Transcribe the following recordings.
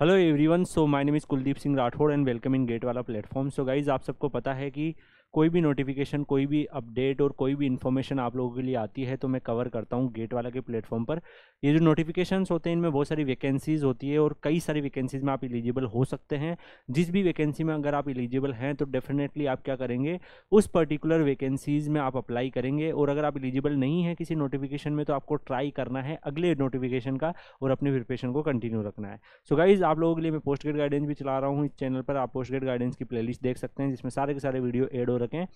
hello everyone so my name is Kuldeep Singh Rathore and welcome in GATE वाला platform so guys आप सबको पता है कि कोई भी नोटिफिकेशन कोई भी अपडेट और कोई भी इन्फॉर्मेशन आप लोगों के लिए आती है तो मैं कवर करता हूँ गेट वाला के प्लेटफॉर्म पर ये जो नोटिफिकेशंस होते हैं इनमें बहुत सारी वैकेंसीज़ होती है और कई सारी वैकेंसीज़ में आप एलिजिबल हो सकते हैं जिस भी वैकेंसी में अगर आप एलिजिबल हैं तो डेफिनेटली आप क्या करेंगे उस पर्टिकुलर वैकेंसीज़ में आप अप्लाई करेंगे और अगर आप एलिजिबल नहीं है किसी नोटिफिकेशन में तो आपको ट्राई करना है अगले नोटिफिकेशन का और अपने प्रिपेशन को कंटिन्यू रखना है सो गाइज आप लोगों के लिए मैं पोस्ट गेट गाइडेंस भी चला रहा हूँ इस चैनल पर आप पोस्ट गेट गाइडेंस की प्लेलिस्ट देख सकते हैं जिसमें सारे के सारे वीडियो एड हो रखें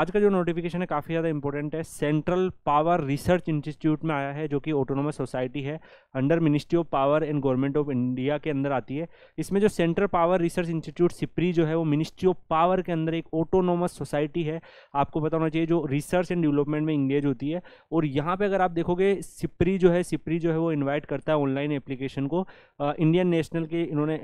आज का जो नोटिफिकेशन है काफ़ी ज़्यादा इंपॉर्टेंट है सेंट्रल पावर रिसर्च इंस्टीट्यूट में आया है जो कि ऑटोनोमस सोसाइटी है under Ministry of Power and Government of India के अंदर आती है इसमें जो सेंट्रल पावर रिसर्च इंस्टीट्यूट सिप्री जो है वो मिनिस्ट्री ऑफ पावर के अंदर एक ऑटोनोमस सोसाइटी है आपको पता होना चाहिए जो रिसर्च एंड डेवलपमेंट में इंगेज होती है और यहाँ पर अगर आप देखोगे सिप्री जो है सिप्री जो है वो इन्वाइट करता है ऑनलाइन एप्लीकेशन को इंडियन नेशनल के इन्होंने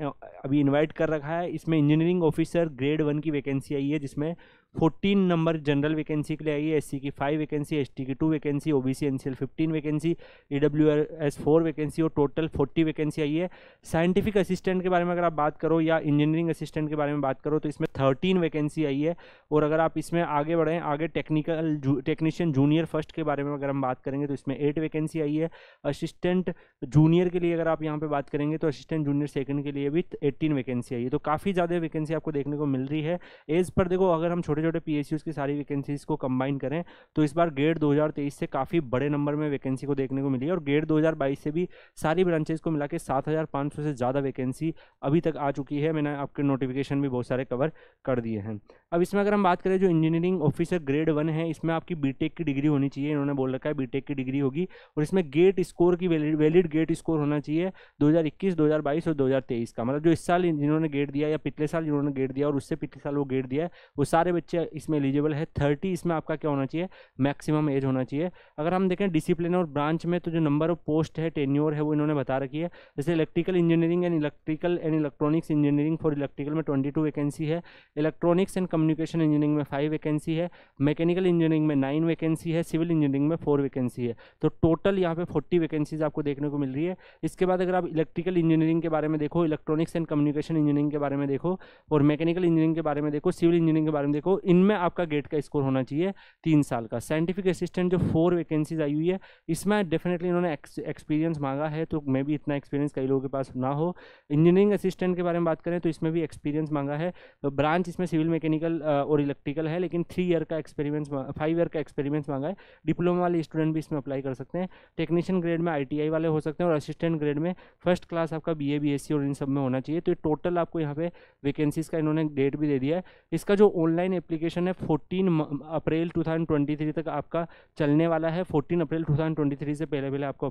अभी इन्वाइट कर रखा है इसमें इंजीनियरिंग ऑफिसर ग्रेड वन की वैकेंसी आई है जिसमें फोर्टीन नंबर जनरल वैकेंसी के लिए आई है एस की फाइव वैकेंसी एस की two vacancy O B C N C L fifteen vacancy E W S four vacancy और टोटल फोर्टी वैकेंसी आई है साइंटिफिक असिस्टेंट के बारे में अगर आप बात करो या इंजीनियरिंग असिस्टेंट के बारे में बात करो तो इसमें थर्टीन वैकेंसी आई है और अगर आप इसमें आगे बढ़ें आगे टेक्निकल टेक्नीशियन जूनियर फर्स्ट के बारे में अगर हम बात करेंगे तो इसमें एट वैकेंसी आई है असिस्टेंट जूनियर के लिए अगर आप यहाँ पर बात करेंगे तो असिस्टेंट जूनियर सेकंड के लिए भी एट्टीन वैकेंसी आई है तो काफ़ी ज़्यादा वैकेंसी आपको देखने को मिल रही है एज पर देखो अगर हम छोटे छोटे छोटे पी की सारी वैकेंसीज को कंबाइन करें तो इस बार गेट 2023 से काफ़ी बड़े नंबर में वैकेंसी को देखने को मिली और गेट 2022 से भी सारी ब्रांचेज को मिला के सात से ज़्यादा वैकेंसी अभी तक आ चुकी है मैंने आपके नोटिफिकेशन भी बहुत सारे कवर कर दिए हैं अब इसमें अगर हम बात करें जो इंजीनियरिंग ऑफिसर ग्रेड वन है इसमें आपकी बी की डिग्री होनी चाहिए इन्होंने बोल रखा है बी की डिग्री होगी और इसमें गेट स्कोर की वैलिड गेट स्कोर होना चाहिए दो हज़ार और दो का मतलब जो इस साल जिन्होंने गेट दिया या पिछले साल जिन्होंने गेट दिया और उससे पिछले साल वो गेट दिया है वो सारे बच्चे इसमें एलिजिबल है थर्टी इसमें आपका क्या होना चाहिए मैक्सिमम एज होना चाहिए अगर हम देखें डिसिप्लिन और ब्रांच में तो जो नंबर ऑफ पोस्ट है टेन्योर है वो इन्होंने बता रखी है जैसे electrical engineering and electrical and electronics engineering for electrical में ट्वेंटी टू वैकेंसी है इलेक्ट्रॉनिक्स एंड कम्युनिकेशन इंजीनियरिंग में फाइव वैकेंसी है मैकेनिकल इंजीनियरिंग में नाइन वैकेंसी है सिविल इंजीनियरिंग में फोर वैकेंसी है तो टोटल यहाँ पे फोर्टी वैकेंसीज आपको देखने को मिल रही है इसके बाद अगर आप इलेक्ट्रिकल इंजीनियरिंग के बारे में देखो इलेक्ट्रॉनिक्स एंड कम्युनिकेशन इंजीनियरिंग के बारे में देखो और मैकेनिकल इंजीनियरिंग के बारे में देखो सिविल इंजीनियरिंग के बारे में देखो तो इनमें आपका गेट का स्कोर होना चाहिए तीन साल का साइंटिफिक असिस्टेंट जो फोर वैकेंसीज आई हुई है इसमें डेफिनेटली इन्होंने एक्सपीरियंस मांगा है तो मे भी इतना एक्सपीरियंस कई लोगों के पास ना हो इंजीनियरिंग असिस्टेंट के बारे में बात करें तो इसमें भी एक्सपीरियंस मांगा है तो ब्रांच इसमें सिविल मैकेनिकल और इलेक्ट्रिकल है लेकिन थ्री ईयर का एक्सपीरियंस फाइव ईयर का एक्सपीरियंस मांगा है डिप्लोमा वाले स्टूडेंट भी इसमें अप्लाई कर सकते हैं टेक्नीशियन ग्रेड में आई वाले हो सकते हैं और असिस्टेंट ग्रेड में फर्स्ट क्लास आपका बी ए और इन सब में होना चाहिए तो टोटल आपको यहाँ पे वैकेंसीज का इन्होंने डेट भी दे दिया है इसका जो ऑनलाइन एप्लीकेशन है 14 अप्रैल 2023 तक आपका चलने वाला है 14 अप्रैल 2023 से पहले पहले आपको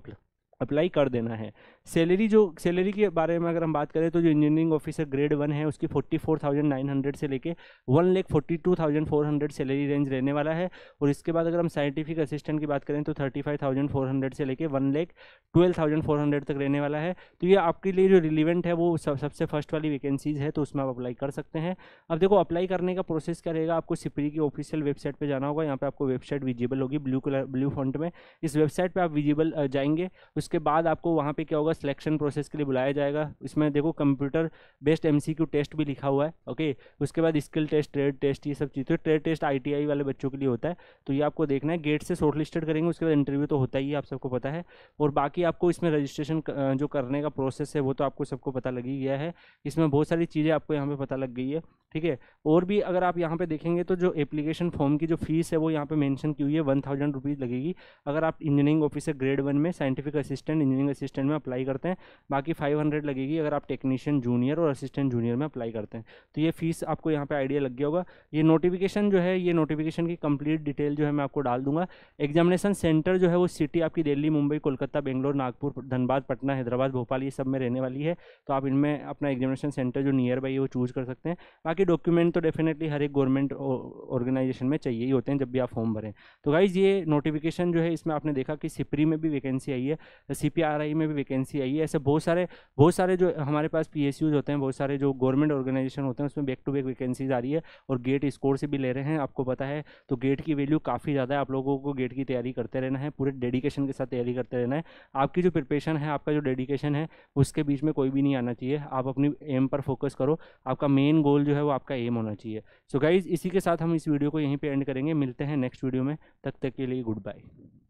अप्लाई कर देना है सैलरी जो सैलरी के बारे में अगर हम बात करें तो जो इंजीनियरिंग ऑफिसर ग्रेड वन है उसकी forty four thousand nine hundred से लेके one lakh forty two thousand four hundred salary range रहने वाला है और इसके बाद अगर हम साइंटिफिक असिस्टेंट की बात करें तो thirty five thousand four hundred से लेके वन लेख ट्वेल्व थाउजेंड फोर हंड्रेड तक रहने वाला है तो ये आपके लिए जो रिलीवेंट है वो सब सबसे फर्स्ट वाली वैकेंसीज़ है तो उसमें आप अप्लाई कर सकते हैं अब देखो अप्लाई करने का प्रोसेस क्या रहेगा आपको सिपरी की ऑफिशियल वेबसाइट पर जाना होगा यहाँ पर आपको वेबसाइट विजिबल होगी ब्लू कलर ब्लू फ्रंट में इस वेबसाइट पर आप विजिबल जाएंगे उस उसके बाद आपको वहाँ पे क्या होगा सिलेक्शन प्रोसेस के लिए बुलाया जाएगा इसमें देखो कंप्यूटर बेस्ड एमसीक्यू टेस्ट भी लिखा हुआ है ओके उसके बाद स्किल टेस्ट ट्रेड टेस्ट ये सब चीज़ें ट्रेड टेस्ट आई वाले बच्चों के लिए होता है तो ये आपको देखना है गेट से शॉर्ट करेंगे उसके बाद इंटरव्यू तो होता ही है आप सबको पता है और बाकी आपको इसमें रजिस्ट्रेशन जो करने का प्रोसेस है वो तो आपको सबको पता लग ही गया है इसमें बहुत सारी चीज़ें आपको यहाँ पर पता लग गई है ठीक है और भी अगर आप यहाँ पे देखेंगे तो जो एप्लीकेशन फॉर्म की जो फीस है वो यहाँ पे मेंशन की हुई है वन थाउजेंड रुपीज़ लगेगी अगर आप इंजीनियरिंग ऑफिसर ग्रेड वन में scientific assist assistant engineering assistant में अप्लाई करते हैं बाकी फाइव हंड्रेड लगेगी अगर आप टेक्नीशियन जूनियर और असिस्टेंट जूनियर में अप्लाई करते हैं तो ये फीस आपको यहाँ पर आइडिया लग गया होगा ये नोटिफिकेशन जो है ये नोटिफिकेशन की कंप्लीट डिटेल जो है मैं आपको डाल दूंगा एग्जामिनेशन सेंटर जो है वो सिटी आपकी दिल्ली मुंबई कोलकाता बेंगलोर नागपुर धनबाद पटना हैदराबाद भोपाल ये सब में रहने वाली है तो आप इनमें अपना एग्जामिनेशन सेंटर जो नियर बाई है वो चूज़ कर सकते हैं बाकी डॉक्यूमेंट तो डेफिनेटली हर एक गवर्नमेंट ऑर्गेनाइजेशन में चाहिए ही होते हैं जब भी आप फॉर्म भरें तो गाइज़ ये नोटिफिकेशन जो है इसमें आपने देखा कि सिपरी में भी वैकेंसी आई है सी में भी वैकेंसी आई है ऐसे बहुत सारे बहुत सारे जो हमारे पास पी होते हैं बहुत सारे जो गवर्नमेंट ऑर्गेनाइजेशन होते हैं उसमें बैक टू बैक वैकेंसीज आ रही है और गेट स्कोर से भी ले रहे हैं आपको पता है तो गेट की वैल्यू काफ़ी ज़्यादा है आप लोगों को गेट की तैयारी करते रहना है पूरे डेडिकेशन के साथ तैयारी करते रहना है आपकी जो प्रिपरेशन है आपका जो डेडिकेशन है उसके बीच में कोई भी नहीं आना चाहिए आप अपनी एम पर फोकस करो आपका मेन गोल जो है वो आपका एम होना चाहिए सो गाइज इसी के साथ हम इस वीडियो को यहीं पर एंड करेंगे मिलते हैं नेक्स्ट वीडियो में तब तक के लिए गुड बाय